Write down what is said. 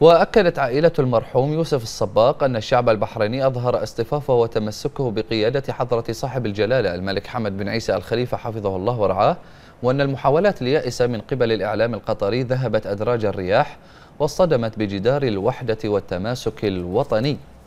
وأكدت عائلة المرحوم يوسف الصباق أن الشعب البحريني أظهر اصطفافه وتمسكه بقيادة حضرة صاحب الجلالة الملك حمد بن عيسى الخليفة حفظه الله ورعاه وأن المحاولات اليائسة من قبل الإعلام القطري ذهبت أدراج الرياح واصطدمت بجدار الوحدة والتماسك الوطني